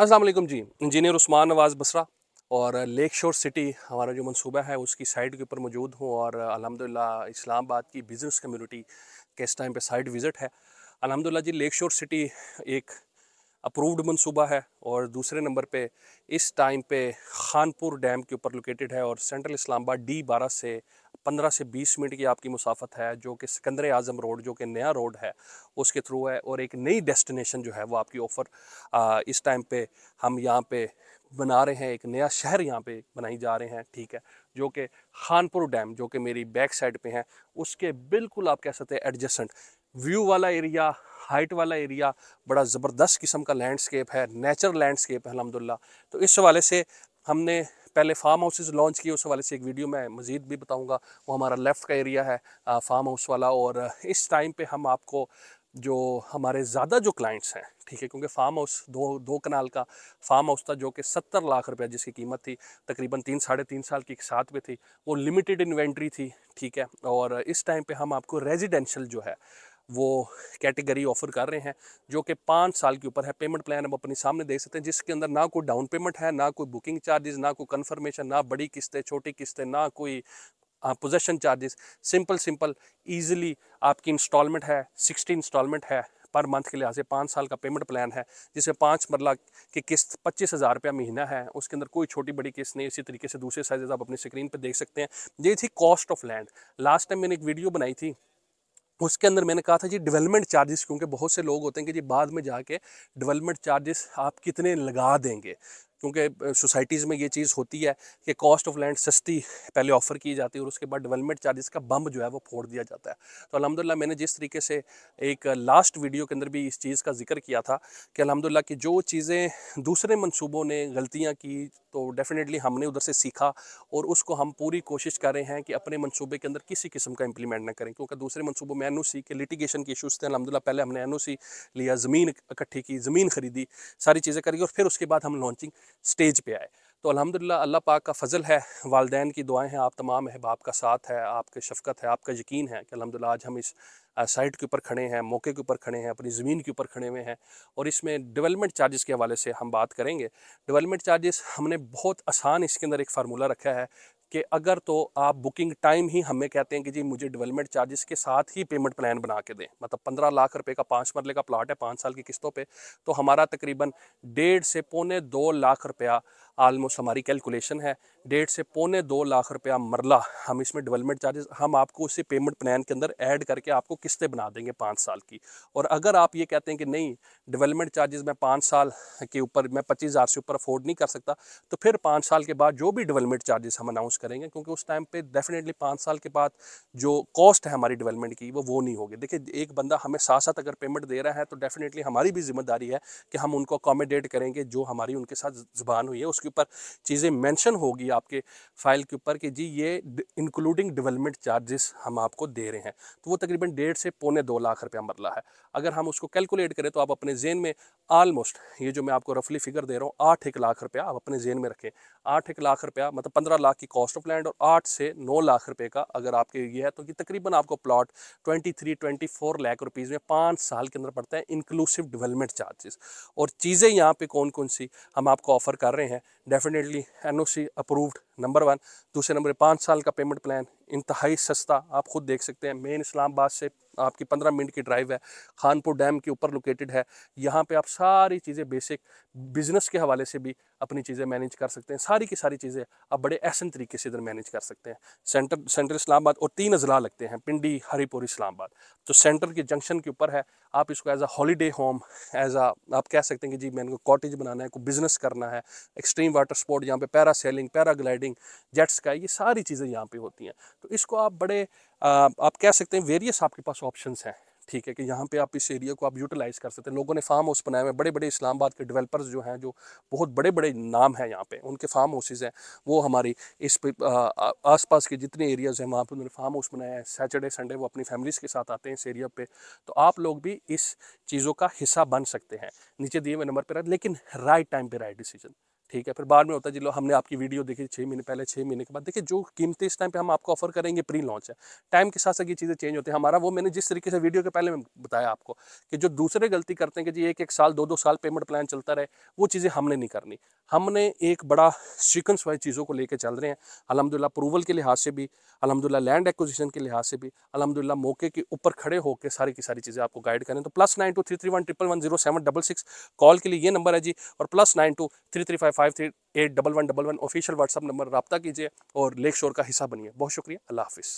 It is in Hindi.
असलम जी इंजीनियर उस्मान नवाज़ बसरा और लेक शोर सिटी हमारा जो मनसूबा है उसकी साइट के ऊपर मौजूद हूँ और अलहमदिल्ला इस्लामाबाद की बिज़नेस कम्यूनिटी के इस टाइम पर साइट विज़िट है अलहमदिल्ला जी लेक शोर सिटी एक अप्रूव्ड मनसूबा है और दूसरे नंबर पे इस टाइम पे खानपुर डैम के ऊपर लोकेटेड है और सेंट्रल इस्लामाबाद डी बारह से पंद्रह से बीस मिनट की आपकी मुसाफत है जो कि सिकंदर आज़म रोड जो कि नया रोड है उसके थ्रू है और एक नई डेस्टिनेशन जो है वो आपकी ऑफ़र इस टाइम पे हम यहाँ पे बना रहे हैं एक नया शहर यहाँ पे बनाई जा रहे हैं ठीक है जो कि खानपुर डैम जो कि मेरी बैक साइड पे है उसके बिल्कुल आप कह सकते हैं एडजस्टेंट व्यू वाला एरिया हाइट वाला एरिया बड़ा ज़बरदस्त किस्म का लैंडस्केप है नेचर लैंडस्केप है अलहमदिल्ला तो इस हवाले से हमने पहले फार्म हाउसेज लॉन्च किए उस हवाले से एक वीडियो मैं मज़ीद भी बताऊँगा वो हमारा लेफ़्ट का एरिया है फार्म हाउस वाला और इस टाइम पर हम आपको जो हमारे ज़्यादा जो क्लाइंट्स हैं ठीक है क्योंकि फार्म हाउस दो दो कनाल का फार्म हाउस था जो कि सत्तर लाख रुपया जिसकी कीमत थी तकरीबन तीन साढ़े तीन साल की साथ में थी वो लिमिटेड इन्वेंट्री थी ठीक है और इस टाइम पे हम आपको रेजिडेंशियल जो है वो कैटेगरी ऑफर कर रहे हैं जो कि पाँच साल के ऊपर है पेमेंट प्लान हम अपने सामने देख सकते हैं जिसके अंदर ना कोई डाउन पेमेंट है ना कोई बुकिंग चार्जेस ना कोई कन्फर्मेशन ना बड़ी किस्तें छोटी किस्तें ना कोई possession charges simple simple easily आपकी इंस्टॉलमेंट है सिक्सटी इंस्टॉलमेंट है पर मंथ के लिहाज से पाँच साल का पेमेंट प्लान है जिसमें पाँच मरला की किस्त पच्चीस हज़ार रुपया महीना है उसके अंदर कोई छोटी बड़ी किस्त नहीं इसी तरीके से दूसरे साइजेज आप अपनी स्क्रीन पर देख सकते हैं ये थी cost of land last time मैंने एक वीडियो बनाई थी उसके अंदर मैंने कहा था जी डेवलपमेंट चार्जेस क्योंकि बहुत से लोग होते हैं कि जी बाद में जाके डेवलपमेंट चार्जेस आप कितने लगा देंगे क्योंकि सोसाइटीज़ में ये चीज़ होती है कि कॉस्ट ऑफ लैंड सस्ती पहले ऑफ़र की जाती है और उसके बाद डेवलपमेंट चार्जेस का बम जो है वो फोड़ दिया जाता है तो अलहमदिल्ला मैंने जिस तरीके से एक लास्ट वीडियो के अंदर भी इस चीज़ का जिक्र किया था कि अलहमदिल्ला की जो चीज़ें दूसरे मनसूबों ने गलतियाँ की तो डेफिनेटली हमने उधर से सीखा और उसको हम पूरी कोशिश कर रहे हैं कि अपने मनसूबे के अंदर किसी किस्म का इंप्लीमेंट ना करें क्योंकि दूसरे मनसूबों में एन ओ सी के लिटिगेशन के इशूज़ थे अलहमदिल्ला पहले हमने एन ओ सी लिया ज़मीन इकट्ठी की ज़मीन खरीदी सारी चीज़ें करी और फिर उसके बाद हम लॉन्चिंग स्टेज पर आए तो अलहमदिल्ला अल्लाह पाक का फ़जल है वालदेन की दुआएं हैं आप तमाम अहबाब का साथ है आपके शफकत है आपका यकीन है कि अलहमदिल्ला आज हम इस साइट के ऊपर खड़े हैं मौके के ऊपर खड़े हैं अपनी ज़मीन के ऊपर खड़े हुए हैं और इसमें डेवलपमेंट चार्जेस के हवाले से हम बात करेंगे डेवलपमेंट चार्जेस हमने बहुत आसान इसके अंदर एक फार्मूला रखा है कि अगर तो आप बुकिंग टाइम ही हमें कहते हैं कि जी मुझे डेवलपमेंट चार्जेस के साथ ही पेमेंट प्लान बना के दें मतलब पंद्रह लाख रुपए का पाँच मरले का प्लाट है पाँच साल की किस्तों पे तो हमारा तकरीबन डेढ़ से पौने दो लाख रुपया आलमोस्ट हमारी कैलकुलेशन है डेढ़ से पौने दो लाख रुपया मरला हम इसमें डेवलपमेंट चार्जेस हम आपको उसी पेमेंट प्लान के अंदर ऐड करके आपको किस्तें बना देंगे पाँच साल की और अगर आप ये कहते हैं कि नहीं डेवलपमेंट चार्जेस मैं पाँच साल के ऊपर मैं पच्चीस हज़ार से ऊपर अफोर्ड नहीं कर सकता तो फिर पाँच साल के बाद जो भी डेवलपमेंट चार्जेस हम अनाउंस करेंगे क्योंकि उस टाइम पर डेफिनेटली पाँच साल के बाद जो कॉस्ट है हमारी डिवेलपमेंट की वो वो नहीं होगी देखिए एक बंदा हमें साथ साथ अगर पेमेंट दे रहा है तो डेफिनेटली हमारी भी जिम्मेदारी है कि हम उनको अकोमोडेट करेंगे जो हमारी उनके साथ ज़ुबान हुई है उस उसके ऊपर चीज़ें मेंशन होगी आपके फाइल के ऊपर कि जी ये इंक्लूडिंग डेवलपमेंट चार्जेस हम आपको दे रहे हैं तो वो तकरीबन डेढ़ से पौने दो लाख रुपया मरला है अगर हम उसको कैलकुलेट करें तो आप अपने जेन में आलमोस्ट ये जो मैं आपको रफली फिगर दे रहा हूँ आठ एक लाख रुपया आप अपने जेन में रखें आठ एक लाख रुपया मतलब पंद्रह लाख की कॉस्ट ऑफ लैंड और आठ से नौ लाख रुपये का अगर आपके ये है तो ये तकरीबन आपको plot twenty three twenty four lakh rupees में पाँच साल के अंदर पड़ता है इंक्लूसिव डेवलपमेंट चार्जेस और चीज़ें यहाँ पे कौन कौन सी हम आपको ऑफ़र कर रहे हैं definitely NOC approved number one दूसरे नंबर पाँच साल का पेमेंट प्लान इंतहाई सस्ता आप खुद देख सकते हैं मेन इस्लामाबाद से आपकी पंद्रह मिनट की ड्राइव है खानपुर डैम के ऊपर लोकेटेड है यहाँ पे आप सारी चीज़ें बेसिक बिजनेस के हवाले से भी अपनी चीज़ें मैनेज कर सकते हैं सारी की सारी चीज़ें आप बड़े एहसन तरीके से इधर मैनेज कर सकते हैं सेंटर सेंटर इस्लामाबाद और तीन अजला लगते हैं पिंडी हरीपुर इस्लामाबाद तो सेंटर के जंक्शन के ऊपर है आप इसको as a holiday home as आ आप कह सकते हैं कि जी मैंने कॉटेज बनाना है कोई बिज़नेस करना है एक्सट्रीम वाटर स्पोर्ट यहाँ पे para sailing para glide gliding jet ski ये सारी चीज़ें यहाँ पे होती हैं तो इसको आप बड़े आ, आप कह सकते हैं वेरियस आपके पास ऑप्शंस हैं ठीक है कि यहाँ पे आप इस एरिया को आप यूटिलाइज़ कर सकते हैं लोगों ने फार्म हाउस बनाए हुए बड़े बड़े इस्लामाबाद के डेवलपर्स जो हैं जो बहुत बड़े बड़े नाम हैं यहाँ पे उनके फार्म हाउसेज हैं वो हमारी इस पे आसपास के जितने एरियाज़ हैं वहाँ पे उन्होंने फार्म हाउस बनाया है सैटरडे संडे वो अपनी फैमिलीज़ के साथ आते हैं इस एरिया पर तो आप लोग भी इस चीज़ों का हिस्सा बन सकते हैं नीचे दिए हुए नंबर पर लेकिन राइट टाइम पर राइट डिसीजन ठीक है फिर बाद में होता है जी हमने आपकी वीडियो देखी छः महीने पहले छः महीने के बाद देखिए जो कीमतें इस टाइम पे हम आपको ऑफर करेंगे प्री लॉन्च है टाइम के साथ साथ ये चीज़ें चेंज होती है हमारा वो मैंने जिस तरीके से वीडियो के पहले मैं बताया आपको कि जो दूसरे गलती करते हैं कि जी एक एक साल दो दो साल पेमेंट प्लान चलता रहे वो चीज़ें हमने नहीं करनी हमने एक बड़ा सिक्वेंस वाइज चीज़ों को लेकर चल रहे हैं अलहमदिल्ला अप्रूवल के लिहाज से भी अलहमदिल्ला लैंड एक्विजिशन के लिहाज से भी अलहमदिल्ला मौके के ऊपर खड़े होकर सारी की सारी चीज़ें आपको गाइड करें तो plus nine two three three one triple one zero seven double six call के लिए ये नंबर है जी और plus nine two three three five five three eight double one double one official WhatsApp number रबता कीजिए और लेक शोर का हिस्सा बनिए बहुत शुक्रिया अल्लाह हाफिज़